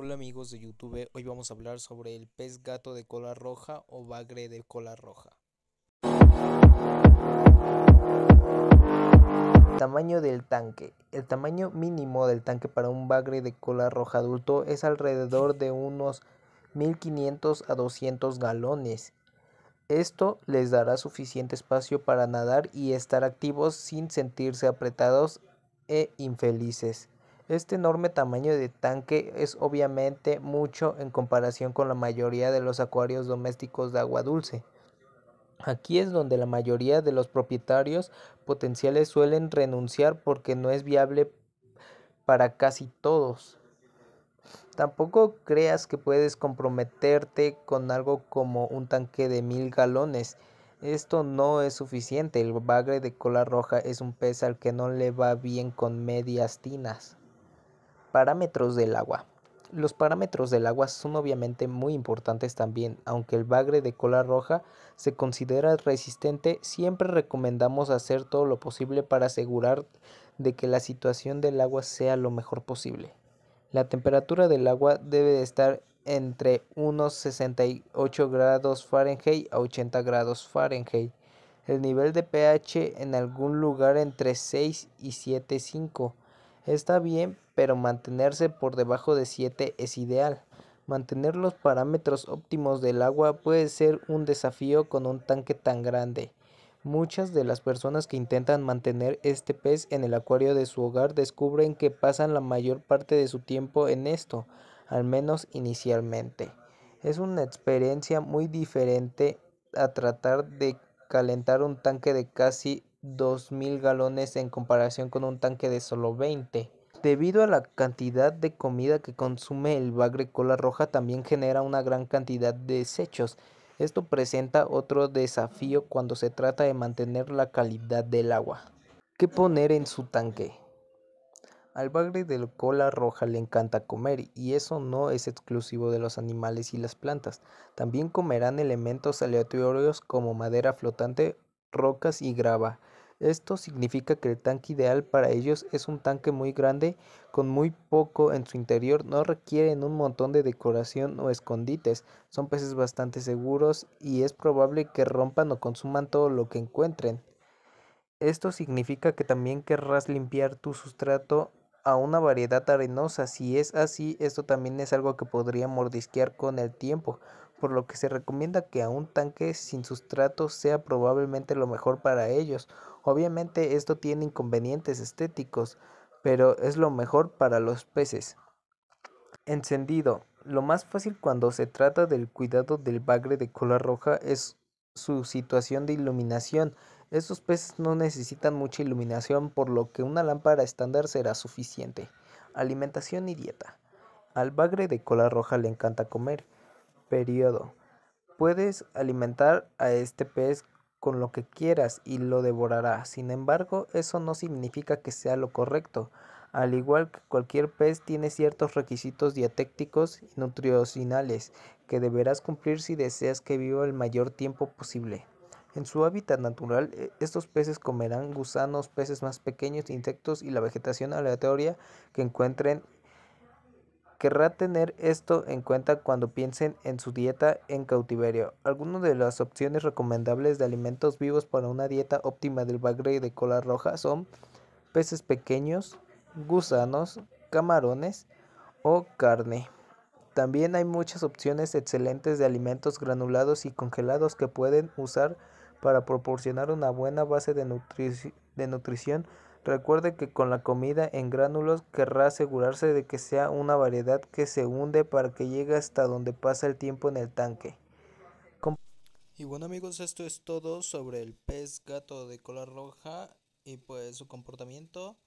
Hola amigos de YouTube, hoy vamos a hablar sobre el pez gato de cola roja o bagre de cola roja. Tamaño del tanque. El tamaño mínimo del tanque para un bagre de cola roja adulto es alrededor de unos 1500 a 200 galones. Esto les dará suficiente espacio para nadar y estar activos sin sentirse apretados e infelices. Este enorme tamaño de tanque es obviamente mucho en comparación con la mayoría de los acuarios domésticos de agua dulce. Aquí es donde la mayoría de los propietarios potenciales suelen renunciar porque no es viable para casi todos. Tampoco creas que puedes comprometerte con algo como un tanque de mil galones. Esto no es suficiente. El bagre de cola roja es un pez al que no le va bien con medias tinas. Parámetros del agua. Los parámetros del agua son obviamente muy importantes también, aunque el bagre de cola roja se considera resistente, siempre recomendamos hacer todo lo posible para asegurar de que la situación del agua sea lo mejor posible. La temperatura del agua debe de estar entre unos 68 grados Fahrenheit a 80 grados Fahrenheit. El nivel de pH en algún lugar entre 6 y 7,5 Está bien, pero mantenerse por debajo de 7 es ideal. Mantener los parámetros óptimos del agua puede ser un desafío con un tanque tan grande. Muchas de las personas que intentan mantener este pez en el acuario de su hogar descubren que pasan la mayor parte de su tiempo en esto, al menos inicialmente. Es una experiencia muy diferente a tratar de calentar un tanque de casi 2.000 galones en comparación con un tanque de solo 20. Debido a la cantidad de comida que consume el bagre cola roja también genera una gran cantidad de desechos. Esto presenta otro desafío cuando se trata de mantener la calidad del agua. ¿Qué poner en su tanque? Al bagre de cola roja le encanta comer y eso no es exclusivo de los animales y las plantas. También comerán elementos aleatorios como madera flotante rocas y grava. Esto significa que el tanque ideal para ellos es un tanque muy grande, con muy poco en su interior, no requieren un montón de decoración o escondites, son peces bastante seguros y es probable que rompan o consuman todo lo que encuentren. Esto significa que también querrás limpiar tu sustrato a una variedad arenosa, si es así, esto también es algo que podría mordisquear con el tiempo, por lo que se recomienda que a un tanque sin sustrato sea probablemente lo mejor para ellos. Obviamente esto tiene inconvenientes estéticos, pero es lo mejor para los peces. Encendido. Lo más fácil cuando se trata del cuidado del bagre de cola roja es su situación de iluminación. Estos peces no necesitan mucha iluminación, por lo que una lámpara estándar será suficiente. Alimentación y dieta. Al bagre de cola roja le encanta comer periodo. Puedes alimentar a este pez con lo que quieras y lo devorará. Sin embargo, eso no significa que sea lo correcto. Al igual que cualquier pez tiene ciertos requisitos dietéticos y nutricionales que deberás cumplir si deseas que viva el mayor tiempo posible. En su hábitat natural, e, estos peces comerán gusanos, peces más pequeños, insectos y la vegetación aleatoria que encuentren Querrá tener esto en cuenta cuando piensen en su dieta en cautiverio. Algunas de las opciones recomendables de alimentos vivos para una dieta óptima del bagre de cola roja son peces pequeños, gusanos, camarones o carne. También hay muchas opciones excelentes de alimentos granulados y congelados que pueden usar para proporcionar una buena base de, de nutrición Recuerde que con la comida en gránulos querrá asegurarse de que sea una variedad que se hunde para que llegue hasta donde pasa el tiempo en el tanque. y bueno amigos, esto es todo sobre el pez gato de cola roja y pues su comportamiento.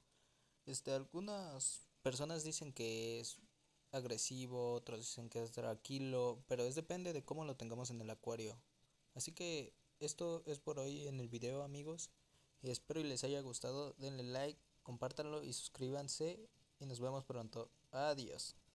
Este, algunas personas dicen que es agresivo, otros dicen que es tranquilo, pero es depende de cómo lo tengamos en el acuario. Así que esto es por hoy en el video amigos. Espero les haya gustado. Denle like, compártanlo y suscríbanse. Y nos vemos pronto. Adiós.